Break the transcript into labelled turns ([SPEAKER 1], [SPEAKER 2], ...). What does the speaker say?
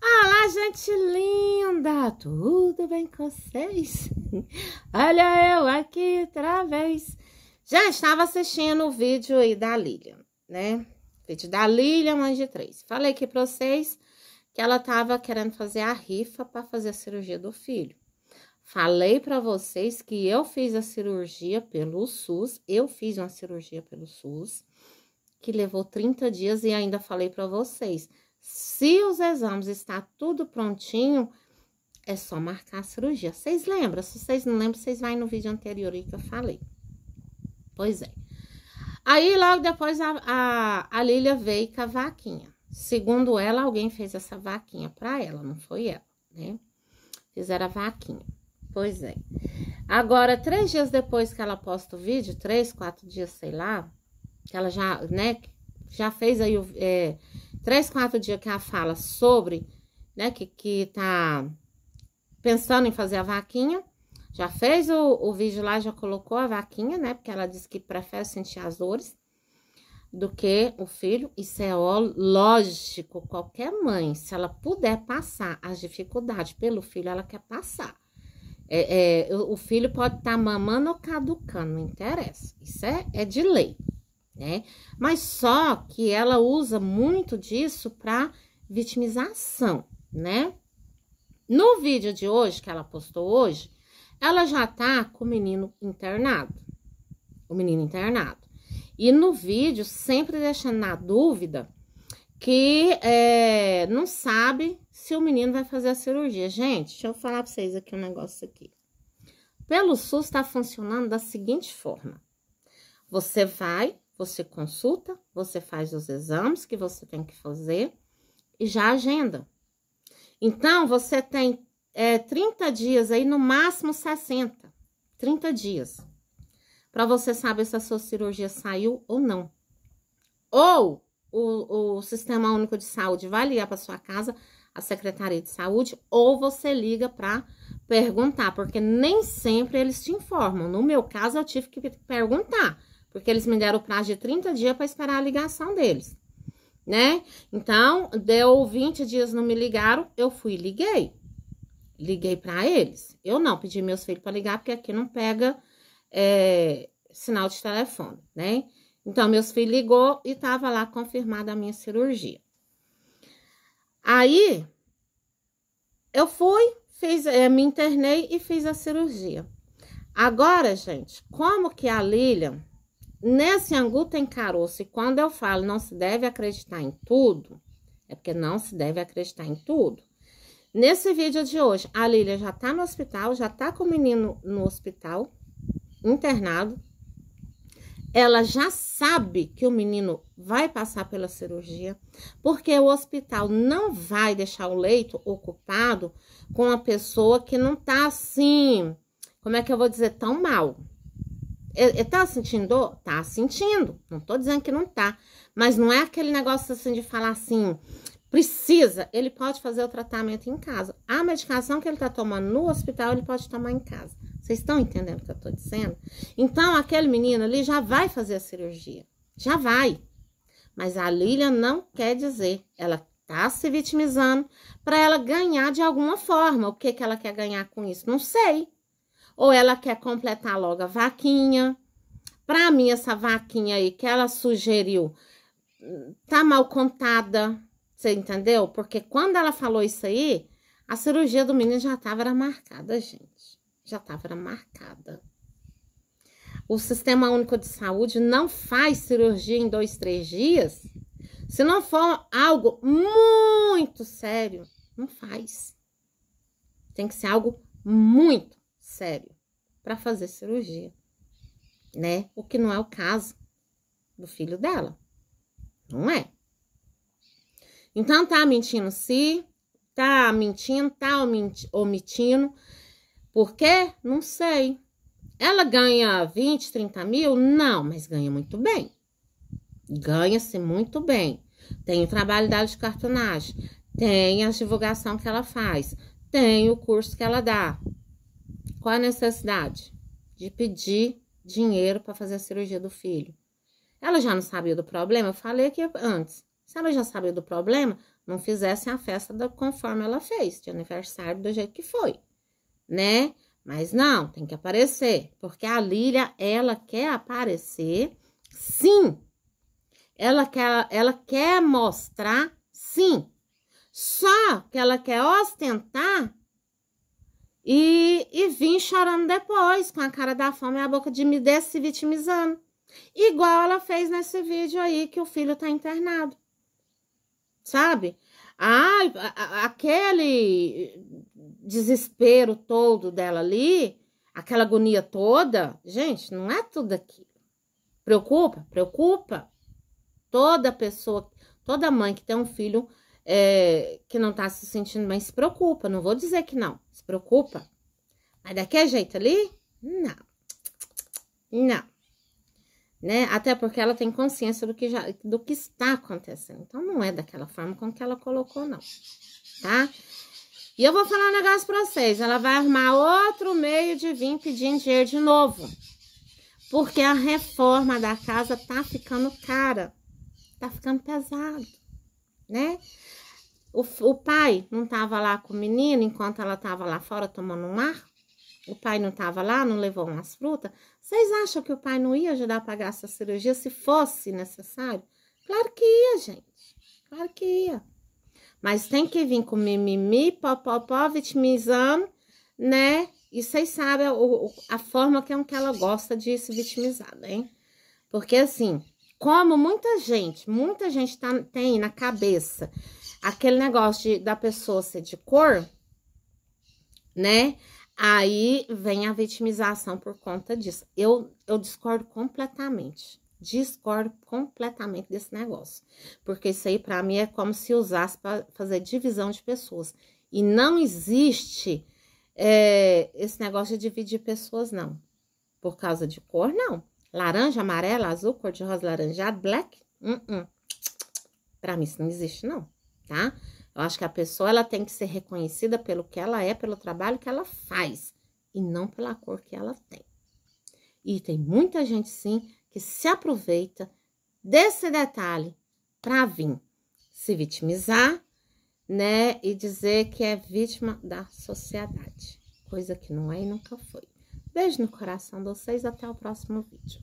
[SPEAKER 1] Olá, gente linda! Tudo bem com vocês? Olha eu aqui outra vez. Já estava assistindo o vídeo aí da Lilian, né? Vídeo da Lilian, mãe de três. Falei aqui para vocês que ela estava querendo fazer a rifa para fazer a cirurgia do filho. Falei para vocês que eu fiz a cirurgia pelo SUS, eu fiz uma cirurgia pelo SUS, que levou 30 dias e ainda falei para vocês se os exames está tudo prontinho, é só marcar a cirurgia. Vocês lembram? Se vocês não lembram, vocês vão no vídeo anterior aí que eu falei. Pois é. Aí, logo depois, a, a, a Lília veio com a vaquinha. Segundo ela, alguém fez essa vaquinha para ela, não foi ela, né? Fizeram a vaquinha. Pois é. Agora, três dias depois que ela posta o vídeo, três, quatro dias, sei lá, que ela já, né, já fez aí o... É, três, quatro dias que ela fala sobre, né, que, que tá pensando em fazer a vaquinha. Já fez o, o vídeo lá, já colocou a vaquinha, né, porque ela disse que prefere sentir as dores do que o filho. Isso é lógico, qualquer mãe, se ela puder passar as dificuldades pelo filho, ela quer passar. É, é, o filho pode estar tá mamando ou caducando, não interessa. Isso é, é de lei né? Mas só que ela usa muito disso para vitimização, né? No vídeo de hoje, que ela postou hoje, ela já tá com o menino internado. O menino internado. E no vídeo, sempre deixando na dúvida que é, não sabe se o menino vai fazer a cirurgia. Gente, deixa eu falar pra vocês aqui um negócio aqui. Pelo SUS tá funcionando da seguinte forma. Você vai você consulta, você faz os exames que você tem que fazer e já agenda. Então, você tem é, 30 dias aí, no máximo 60. 30 dias. Para você saber se a sua cirurgia saiu ou não. Ou o, o Sistema Único de Saúde vai ligar para sua casa, a Secretaria de Saúde, ou você liga para perguntar, porque nem sempre eles te informam. No meu caso, eu tive que perguntar porque eles me deram o prazo de 30 dias para esperar a ligação deles, né? Então, deu 20 dias, não me ligaram, eu fui e liguei. Liguei para eles. Eu não pedi meus filhos para ligar, porque aqui não pega é, sinal de telefone, né? Então, meus filhos ligou e estava lá confirmada a minha cirurgia. Aí, eu fui, fiz, é, me internei e fiz a cirurgia. Agora, gente, como que é a Lilian Nesse angu tem caroço. E quando eu falo não se deve acreditar em tudo, é porque não se deve acreditar em tudo. Nesse vídeo de hoje, a Lília já tá no hospital, já tá com o menino no hospital, internado. Ela já sabe que o menino vai passar pela cirurgia, porque o hospital não vai deixar o leito ocupado com uma pessoa que não tá assim, como é que eu vou dizer, tão mal. Tá sentindo dor? Tá sentindo. Não tô dizendo que não tá. Mas não é aquele negócio assim de falar assim, precisa. Ele pode fazer o tratamento em casa. A medicação que ele tá tomando no hospital, ele pode tomar em casa. Vocês estão entendendo o que eu tô dizendo? Então, aquele menino ali já vai fazer a cirurgia. Já vai. Mas a Lilian não quer dizer. Ela tá se vitimizando para ela ganhar de alguma forma. O que, que ela quer ganhar com isso? Não sei ou ela quer completar logo a vaquinha. Para mim, essa vaquinha aí que ela sugeriu hum, tá mal contada, você entendeu? Porque quando ela falou isso aí, a cirurgia do menino já estava marcada, gente. Já estava marcada. O Sistema Único de Saúde não faz cirurgia em dois, três dias. Se não for algo muito sério, não faz. Tem que ser algo muito sério para fazer cirurgia, né? O que não é o caso do filho dela. Não é. Então tá mentindo se, tá mentindo, tá omitindo. Por quê? Não sei. Ela ganha 20, 30 mil? Não, mas ganha muito bem. Ganha-se muito bem. Tem o trabalho dela de cartonagem, tem a divulgação que ela faz, tem o curso que ela dá, qual a necessidade? De pedir dinheiro para fazer a cirurgia do filho. Ela já não sabia do problema? Eu falei aqui antes. Se ela já sabia do problema, não fizessem a festa da, conforme ela fez, de aniversário, do jeito que foi, né? Mas não, tem que aparecer, porque a Lília, ela quer aparecer, sim. Ela quer, ela quer mostrar, sim. Só que ela quer ostentar e, e vim chorando depois, com a cara da fome e a boca de me se vitimizando. Igual ela fez nesse vídeo aí que o filho tá internado. Sabe? Ai, ah, aquele desespero todo dela ali, aquela agonia toda, gente, não é tudo aquilo. Preocupa, preocupa. Toda pessoa, toda mãe que tem um filho é, que não tá se sentindo bem, se preocupa. Não vou dizer que não, se preocupa. Mas daqui a é jeito ali, não. Não. Né? Até porque ela tem consciência do que, já, do que está acontecendo. Então, não é daquela forma como que ela colocou, não. Tá? E eu vou falar um negócio pra vocês. Ela vai arrumar outro meio de vir pedindo dinheiro de novo. Porque a reforma da casa tá ficando cara. Tá ficando pesado né? O, o pai não estava lá com o menino enquanto ela estava lá fora tomando um ar? O pai não estava lá, não levou umas frutas? Vocês acham que o pai não ia ajudar a pagar essa cirurgia se fosse necessário? Claro que ia, gente. Claro que ia. Mas tem que vir com mimimi, popopó, vitimizando, né? E vocês sabem a, a forma que é um que ela gosta de se vitimizar, né? Porque assim, como muita gente, muita gente tá, tem na cabeça aquele negócio de, da pessoa ser de cor, né? Aí vem a vitimização por conta disso. Eu, eu discordo completamente. Discordo completamente desse negócio. Porque isso aí, para mim, é como se usasse para fazer divisão de pessoas. E não existe é, esse negócio de dividir pessoas, não. Por causa de cor, não. Laranja, amarela, azul, cor de rosa, laranjado, black? Uh -uh. Pra mim isso não existe não, tá? Eu acho que a pessoa ela tem que ser reconhecida pelo que ela é, pelo trabalho que ela faz e não pela cor que ela tem. E tem muita gente sim que se aproveita desse detalhe para vir se vitimizar, né, e dizer que é vítima da sociedade, coisa que não é e nunca foi. Beijo no coração de vocês, até o próximo vídeo.